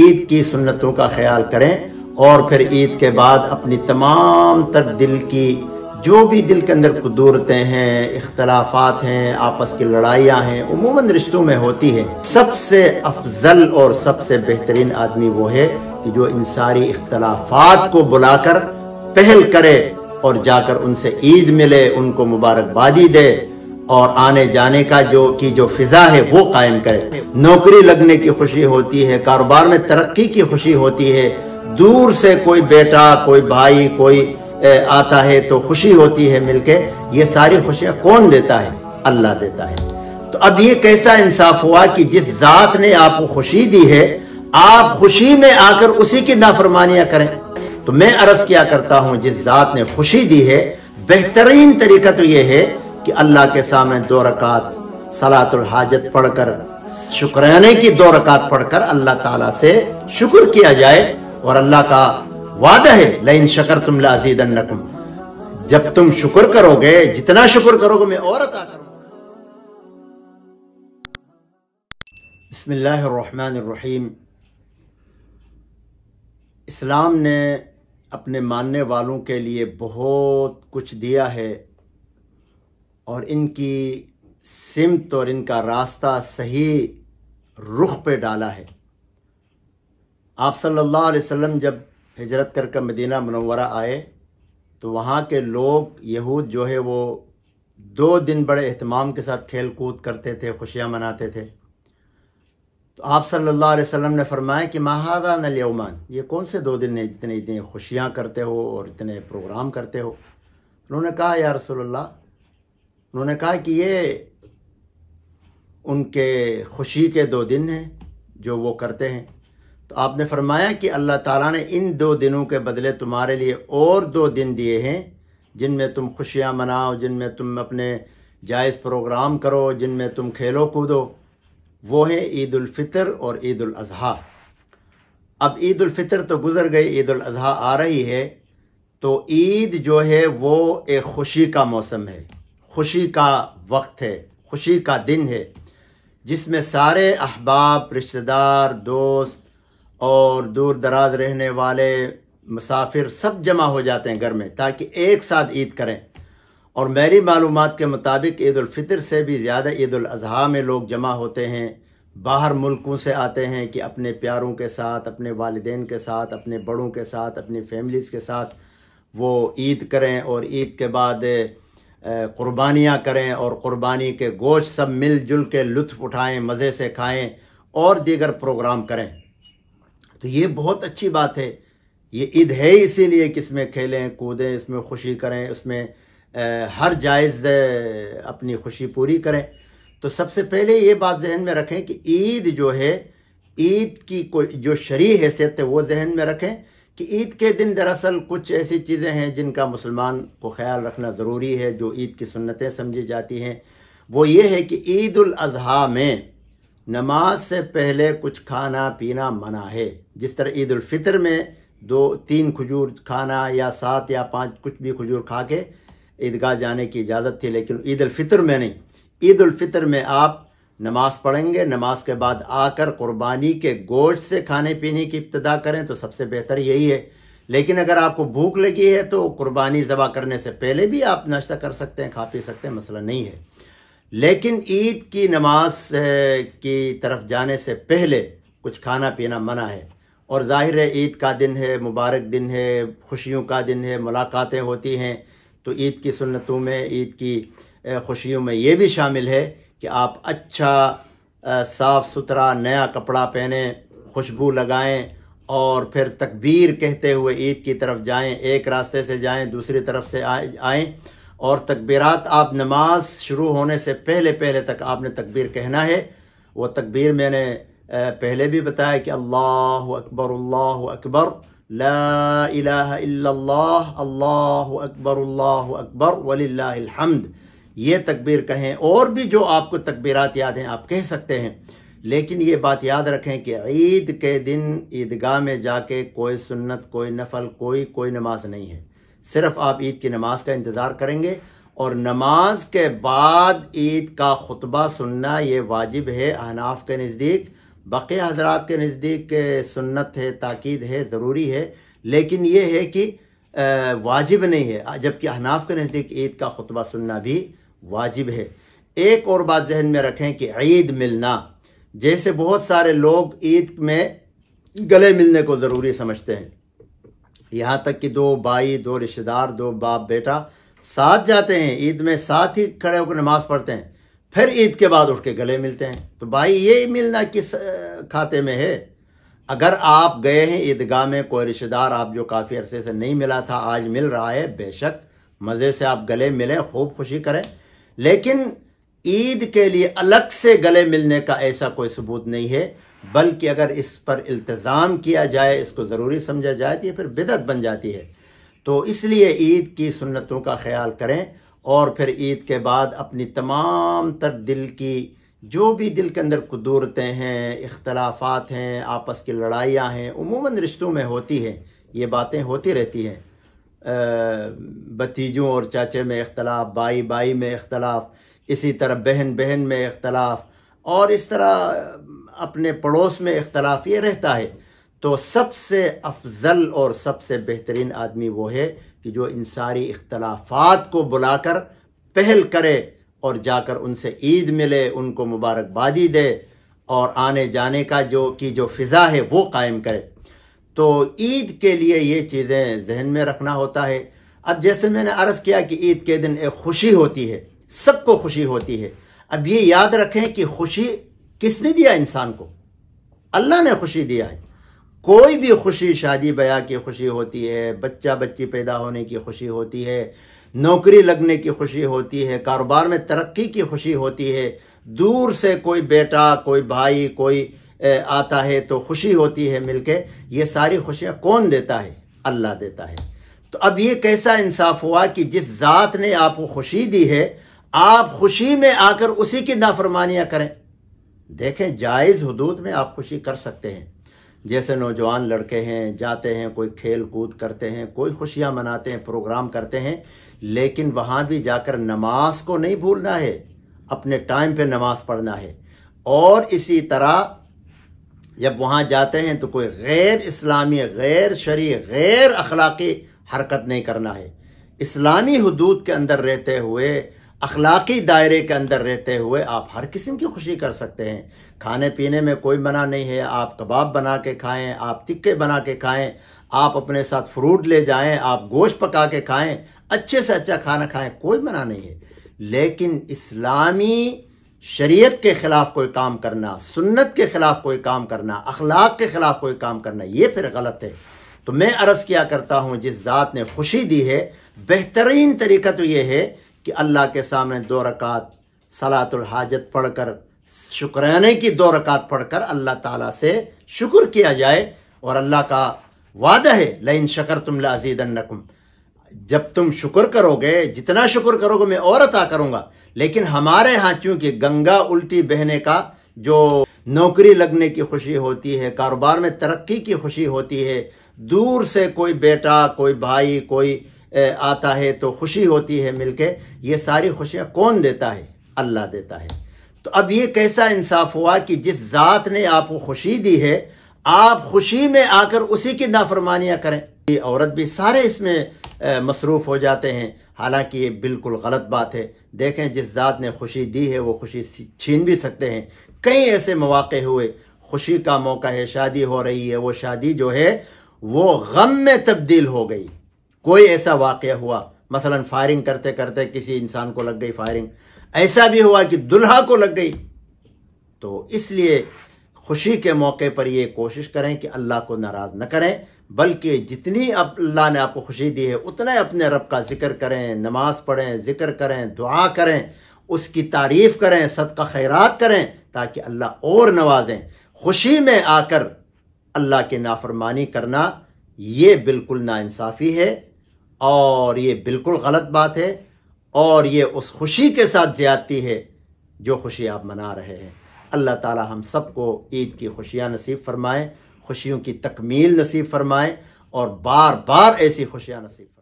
ईद की सुन्नतों का ख्याल करें और फिर ईद के बाद अपनी तमाम तर दिल की जो भी दिल के अंदर कुदूरतें हैं इख्तलाफात हैं आपस की लड़ाइयाँ हैं उमूमन रिश्तों में होती है सबसे अफजल और सबसे बेहतरीन आदमी वो है कि जो इन सारी इख्तलाफात को बुलाकर पहल करे और जाकर उनसे ईद मिले उनको मुबारकबादी दे और आने जाने का जो की जो फिजा है वो कायम करे नौकरी लगने की खुशी होती है कारोबार में तरक्की की खुशी होती है दूर से कोई बेटा कोई भाई कोई आता है तो खुशी होती है मिलके ये सारी खुशियां कौन देता है अल्लाह देता है तो अब ये कैसा इंसाफ हुआ कि जिस जात ने आपको खुशी दी है आप खुशी में आकर उसी की नाफरमानियां करें तो मैं अर्ज किया करता हूँ जिस जात ने खुशी दी है बेहतरीन तरीका तो यह है कि अल्लाह के सामने दो रकात सलातुल हाजत पढ़कर शुक्राने की दो रकात पढ़कर अल्लाह ताला से शुक्र किया जाए और अल्लाह का वादा है लेकिन शकर तुम लाजीद जब तुम शुक्र करोगे जितना शुक्र करोगे मैं और अता करूँगा बसमीम इस्लाम ने अपने मानने वालों के लिए बहुत कुछ दिया है और इनकी सिमत और इनका रास्ता सही रुख पे डाला है आप सल्लल्लाहु अलैहि वसल्लम जब हिजरत करके कर मदीना मनवरा आए तो वहाँ के लोग यहूद जो है वो दो दिन बड़े अहतमाम के साथ खेल कूद करते थे खुशियाँ मनाते थे तो आप सल्लल्लाहु अलैहि वसल्लम ने फरमाया कि महादा नलयमान ये कौन से दो दिन है जितने इतनी खुशियाँ करते हो और इतने प्रोग्राम करते हो उन्होंने कहा यार रसोल्ला उन्होंने कहा कि ये उनके खुशी के दो दिन हैं जो वो करते हैं तो आपने फरमाया कि अल्लाह ताला ने इन दो दिनों के बदले तुम्हारे लिए और दो दिन दिए हैं जिनमें तुम खुशियाँ मनाओ जिनमें तुम अपने जायज़ प्रोग्राम करो जिनमें तुम खेलो कूदो वो है ईद फितर और ईद अज़हा अब ईद फितर तो गुज़र गई ईद अज़हा आ रही है तो ईद जो है वो एक खुशी का मौसम है खुशी का वक्त है खुशी का दिन है जिसमें सारे अहबाब रिश्तेदार दोस्त और दूर दराज रहने वाले मुसाफिर सब जमा हो जाते हैं घर में ताकि एक साथ ईद करें और मेरी मालूम के मुताबिक ईदालफ़ितर से भी ज़्यादा ईदाजी में लोग जमा होते हैं बाहर मुल्कों से आते हैं कि अपने प्यारों के साथ अपने वालदेन के साथ अपने बड़ों के साथ अपनी फैमिलीज़ के साथ वो ईद करें और ईद के बाद कुर्बानियाँ करें और क़ुरबानी के गोश्त सब मिलजुल के लुत्फ़ उठाएँ मज़े से खाएँ और दीगर प्रोग्राम करें तो ये बहुत अच्छी बात है ये ईद है इसीलिए कि इसमें खेलें कूदें इसमें खुशी करें इसमें हर जायज़ अपनी खुशी पूरी करें तो सबसे पहले ये बात जहन में रखें कि ईद जो है ईद की कोई जो शरी हैसियत है वो जहन में रखें कि ईद के दिन दरअसल कुछ ऐसी चीज़ें हैं जिनका मुसलमान को ख्याल रखना ज़रूरी है जो ईद की सुन्नतें समझी जाती हैं वो ये है कि ईद अज़हा में नमाज से पहले कुछ खाना पीना मना है जिस तरह ईद फ़ितर में दो तीन खजूर खाना या सात या पाँच कुछ भी खजूर खा के ईदगाह जाने की इजाज़त थी लेकिन ईद फ़ितर में नहीं ईद फ़ितर में आप नमाज पढ़ेंगे नमाज के बाद आकर कुर्बानी के गोश्त से खाने पीने की इब्तदा करें तो सबसे बेहतर यही है लेकिन अगर आपको भूख लगी है तो कुर्बानी ज़बा करने से पहले भी आप नाश्ता कर सकते हैं खा पी सकते हैं मसला नहीं है लेकिन ईद की नमाज की तरफ जाने से पहले कुछ खाना पीना मना है और ज़ाहिर है ईद का दिन है मुबारक दिन है खुशियों का दिन है मुलाकातें होती हैं तो ईद की सुन्नतों में ईद की खुशियों में ये भी शामिल है कि आप अच्छा साफ़ सुथरा नया कपड़ा पहने खुशबू लगाएं और फिर तकबीर कहते हुए ईद की तरफ जाएं एक रास्ते से जाएं दूसरी तरफ से आएं और तकबीरात आप नमाज शुरू होने से पहले पहले तक आपने तकबीर कहना है वो तकबीर मैंने पहले भी बताया कि अल्लाह अकबर अल्लाह अकबर ला इलाहा इल्लल्लाह अल्लाह अकबर अल्लाह अकबर वलिल्लाहिल हम्द ये तकबीर कहें और भी जो आपको तकबीरात याद हैं आप कह सकते हैं लेकिन ये बात याद रखें कि ईद के दिन ईदगाह में जाके कोई सुन्नत कोई नफल कोई कोई नमाज नहीं है सिर्फ आप ईद की नमाज का इंतज़ार करेंगे और नमाज के बाद ईद का खुतबा सुनना ये वाजिब है अहनाफ के नज़दीक बाक़ी हजरात के नज़दीक सुन्नत है ताक़द है ज़रूरी है लेकिन ये है कि वाजिब नहीं है जबकि अहनाफ के नज़दीक ईद का खुतबा सुनना भी वाजिब है एक और बात जहन में रखें कि ईद मिलना जैसे बहुत सारे लोग ईद में गले मिलने को ज़रूरी समझते हैं यहाँ तक कि दो भाई दो रिश्तेदार दो बाप बेटा साथ जाते हैं ईद में साथ ही खड़े होकर नमाज़ पढ़ते हैं फिर ईद के बाद उठ के गले मिलते हैं तो भाई ये मिलना किस खाते में है अगर आप गए हैं ईदगाह में कोई रिश्तेदार आप जो काफ़ी अरसे से नहीं मिला था आज मिल रहा है बेशक मज़े से आप गले मिलें खूब खुशी करें लेकिन ईद के लिए अलग से गले मिलने का ऐसा कोई सबूत नहीं है बल्कि अगर इस पर इल्तज़ाम किया जाए इसको ज़रूरी समझा जाए तो ये फिर बिदत बन जाती है तो इसलिए ईद की सुन्नतों का ख्याल करें और फिर ईद के बाद अपनी तमाम तर दिल की जो भी दिल के अंदर कुदूरतें हैं इख्तलाफात हैं आपस की लड़ाइयाँ हैं उमूमा रिश्तों में होती हैं ये बातें होती रहती हैं भतीजों और चाचे में इख्तलाफ भाई भाई में इख्तलाफ इसी तरह बहन बहन में इख्तलाफ और इस तरह अपने पड़ोस में इख्तलाफ ये रहता है तो सबसे अफजल और सबसे बेहतरीन आदमी वो है कि जो इन सारी इख्तलाफात को बुलाकर पहल करे और जाकर उनसे ईद मिले उनको मुबारकबादी दे और आने जाने का जो की जो फ़िज़ा है वो कायम करे तो ईद के लिए ये चीज़ें जहन में रखना होता है अब जैसे मैंने अर्ज़ किया कि ईद के दिन एक खुशी होती है सबको खुशी होती है अब ये याद रखें कि खुशी किसने दिया इंसान को अल्लाह ने खुशी दिया है कोई भी खुशी शादी ब्याह की खुशी होती है बच्चा बच्ची पैदा होने की खुशी होती है नौकरी लगने की खुशी होती है कारोबार में तरक्की की खुशी होती है दूर से कोई बेटा कोई भाई कोई आता है तो खुशी होती है मिलके ये सारी खुशियाँ कौन देता है अल्लाह देता है तो अब ये कैसा इंसाफ हुआ कि जिस ज़ात ने आपको खुशी दी है आप खुशी में आकर उसी की नाफरमानियाँ करें देखें जायज़ हदूद में आप खुशी कर सकते हैं जैसे नौजवान लड़के हैं जाते हैं कोई खेल कूद करते हैं कोई खुशियाँ मनाते हैं प्रोग्राम करते हैं लेकिन वहाँ भी जाकर नमाज को नहीं भूलना है अपने टाइम पे नमाज पढ़ना है और इसी तरह जब वहाँ जाते हैं तो कोई गैर इस्लामी गैर शरी गैर अखलाकी हरकत नहीं करना है इस्लामी हदूद के अंदर रहते हुए अखलाकी दायरे के अंदर रहते हुए आप हर किस्म की खुशी कर सकते हैं खाने पीने में कोई मना नहीं है आप कबाब बना के खाएं आप टिक्के बना के खाएं आप अपने साथ फ्रूट ले जाएं आप गोश्त पका के खाएं अच्छे से अच्छा खाना खाएं कोई मना नहीं है लेकिन इस्लामी शरीयत के ख़िलाफ़ कोई काम करना सुन्नत के ख़िलाफ़ कोई काम करना अखलाक के ख़िलाफ़ कोई काम करना ये फिर गलत है तो मैं अर्ज़ किया करता हूँ जिस ज़ात ने खुशी दी है बेहतरीन तरीका तो ये है कि अल्लाह के सामने दो रकात सलातुल हाजत कर शुक्राने की दो रकात कर अल्लाह ताला से शुक्र किया जाए और अल्लाह का वादा है लाइन शकर तुम लाजीदन नकुम जब तुम शुक्र करोगे जितना शुक्र करोगे मैं और अता करूँगा लेकिन हमारे यहाँ चूंकि गंगा उल्टी बहने का जो नौकरी लगने की खुशी होती है कारोबार में तरक्की की खुशी होती है दूर से कोई बेटा कोई भाई कोई आता है तो खुशी होती है मिलके ये सारी खुशियाँ कौन देता है अल्लाह देता है तो अब ये कैसा इंसाफ हुआ कि जिस ज़ात ने आपको खुशी दी है आप खुशी में आकर उसी की नाफरमानियाँ करें औरत भी सारे इसमें मसरूफ़ हो जाते हैं हालांकि ये बिल्कुल गलत बात है देखें जिस ज़ात ने खुशी दी है वो खुशी छीन भी सकते हैं कई ऐसे मौाक़े हुए खुशी का मौका है शादी हो रही है वो शादी जो है वो गम में तब्दील हो गई कोई ऐसा वाक़ हुआ मसला फायरिंग करते करते किसी इंसान को लग गई फायरिंग ऐसा भी हुआ कि दुल्हा को लग गई तो इसलिए खुशी के मौके पर ये कोशिश करें कि अल्लाह को नाराज़ न करें बल्कि जितनी अब अल्लाह ने आपको खुशी दी है उतने अपने रब का जिक्र करें नमाज पढ़ें जिक्र करें दुआ करें उसकी तारीफ़ करें सदका खैरात करें ताकि अल्लाह और नवाजें खुशी में आकर अल्लाह की नाफरमानी करना ये बिल्कुल नाानसाफ़ी है और ये बिल्कुल गलत बात है और ये उस खुशी के साथ ज़्यादती है जो खुशी आप मना रहे हैं अल्लाह ताला हम सबको ईद की खुशियाँ नसीब फरमाएँ खुशियों की तकमील नसीब फरमाएं और बार बार ऐसी खुशियां नसीब